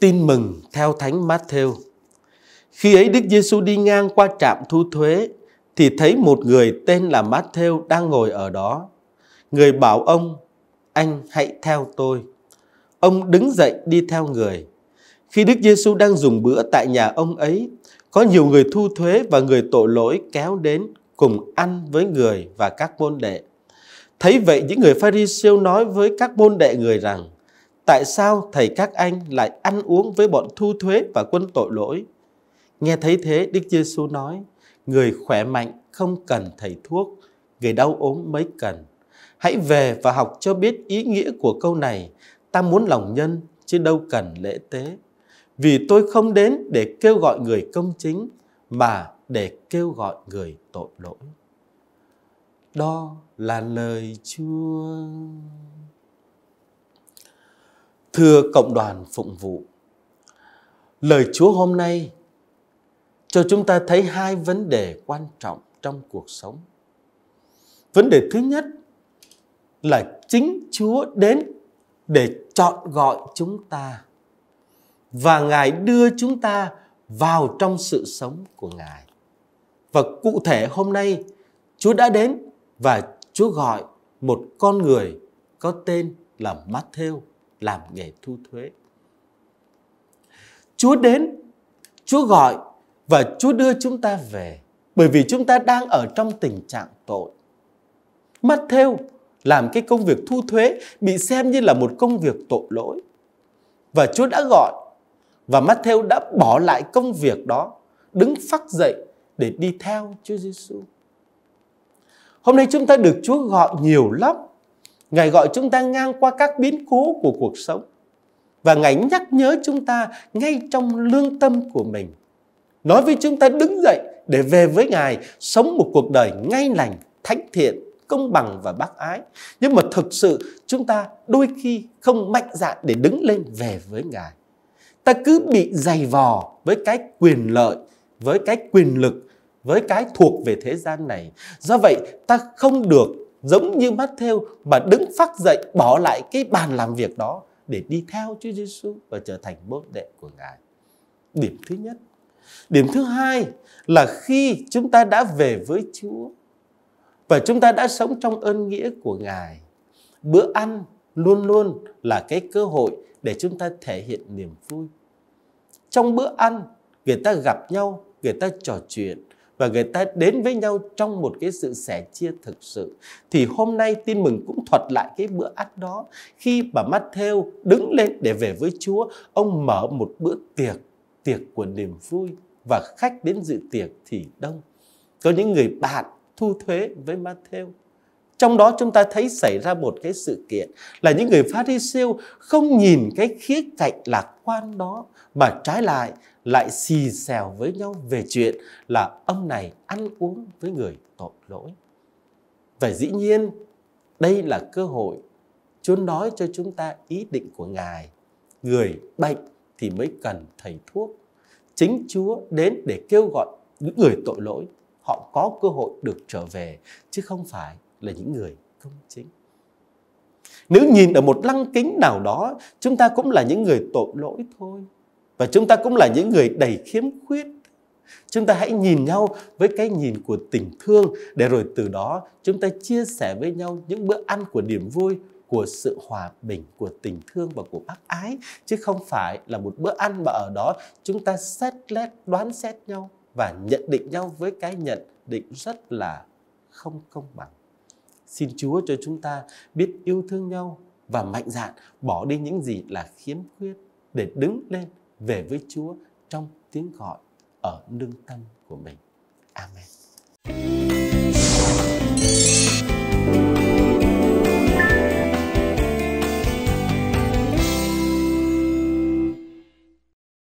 Tin mừng theo Thánh Matthew. Khi ấy Đức Giêsu đi ngang qua trạm thu thuế thì thấy một người tên là Matthew đang ngồi ở đó. Người bảo ông, anh hãy theo tôi. Ông đứng dậy đi theo người. Khi Đức Giêsu đang dùng bữa tại nhà ông ấy, có nhiều người thu thuế và người tội lỗi kéo đến cùng ăn với người và các môn đệ. Thấy vậy những người Pharisêu nói với các môn đệ người rằng: tại sao thầy các anh lại ăn uống với bọn thu thuế và quân tội lỗi? Nghe thấy thế, Đức Giêsu nói, người khỏe mạnh không cần thầy thuốc, người đau ốm mới cần. Hãy về và học cho biết ý nghĩa của câu này, ta muốn lòng nhân chứ đâu cần lễ tế. Vì tôi không đến để kêu gọi người công chính mà để kêu gọi người tội lỗi. Đó là lời Chúa thưa cộng đoàn phụng vụ lời chúa hôm nay cho chúng ta thấy hai vấn đề quan trọng trong cuộc sống vấn đề thứ nhất là chính chúa đến để chọn gọi chúng ta và ngài đưa chúng ta vào trong sự sống của ngài và cụ thể hôm nay chúa đã đến và chúa gọi một con người có tên là Matthew làm nghề thu thuế. Chúa đến, Chúa gọi và Chúa đưa chúng ta về bởi vì chúng ta đang ở trong tình trạng tội. Mắt theo làm cái công việc thu thuế bị xem như là một công việc tội lỗi. Và Chúa đã gọi và mắt theo đã bỏ lại công việc đó, đứng phát dậy để đi theo Chúa Giêsu. Hôm nay chúng ta được Chúa gọi nhiều lắm Ngài gọi chúng ta ngang qua các biến cố của cuộc sống. Và Ngài nhắc nhớ chúng ta ngay trong lương tâm của mình. Nói với chúng ta đứng dậy để về với Ngài sống một cuộc đời ngay lành, thánh thiện, công bằng và bác ái. Nhưng mà thực sự chúng ta đôi khi không mạnh dạn để đứng lên về với Ngài. Ta cứ bị dày vò với cái quyền lợi, với cái quyền lực, với cái thuộc về thế gian này. Do vậy ta không được giống như Matthew mà đứng phát dậy bỏ lại cái bàn làm việc đó để đi theo Chúa Giêsu và trở thành môn đệ của Ngài. Điểm thứ nhất. Điểm thứ hai là khi chúng ta đã về với Chúa và chúng ta đã sống trong ơn nghĩa của Ngài, bữa ăn luôn luôn là cái cơ hội để chúng ta thể hiện niềm vui. Trong bữa ăn, người ta gặp nhau, người ta trò chuyện, và người ta đến với nhau trong một cái sự sẻ chia thực sự thì hôm nay tin mừng cũng thuật lại cái bữa ăn đó khi bà Matthew đứng lên để về với Chúa ông mở một bữa tiệc tiệc của niềm vui và khách đến dự tiệc thì đông có những người bạn thu thuế với Matthew trong đó chúng ta thấy xảy ra một cái sự kiện là những người Pharisee không nhìn cái khía cạnh lạc quan đó mà trái lại lại xì xèo với nhau về chuyện là ông này ăn uống với người tội lỗi. Và dĩ nhiên, đây là cơ hội Chúa nói cho chúng ta ý định của Ngài. Người bệnh thì mới cần thầy thuốc. Chính Chúa đến để kêu gọi những người tội lỗi. Họ có cơ hội được trở về, chứ không phải là những người công chính. Nếu nhìn ở một lăng kính nào đó, chúng ta cũng là những người tội lỗi thôi. Và chúng ta cũng là những người đầy khiếm khuyết. Chúng ta hãy nhìn nhau với cái nhìn của tình thương để rồi từ đó chúng ta chia sẻ với nhau những bữa ăn của niềm vui, của sự hòa bình, của tình thương và của bác ái. Chứ không phải là một bữa ăn mà ở đó chúng ta xét lét, đoán xét nhau và nhận định nhau với cái nhận định rất là không công bằng. Xin Chúa cho chúng ta biết yêu thương nhau và mạnh dạn bỏ đi những gì là khiếm khuyết để đứng lên về với Chúa trong tiếng gọi ở nương tâm của mình. Amen.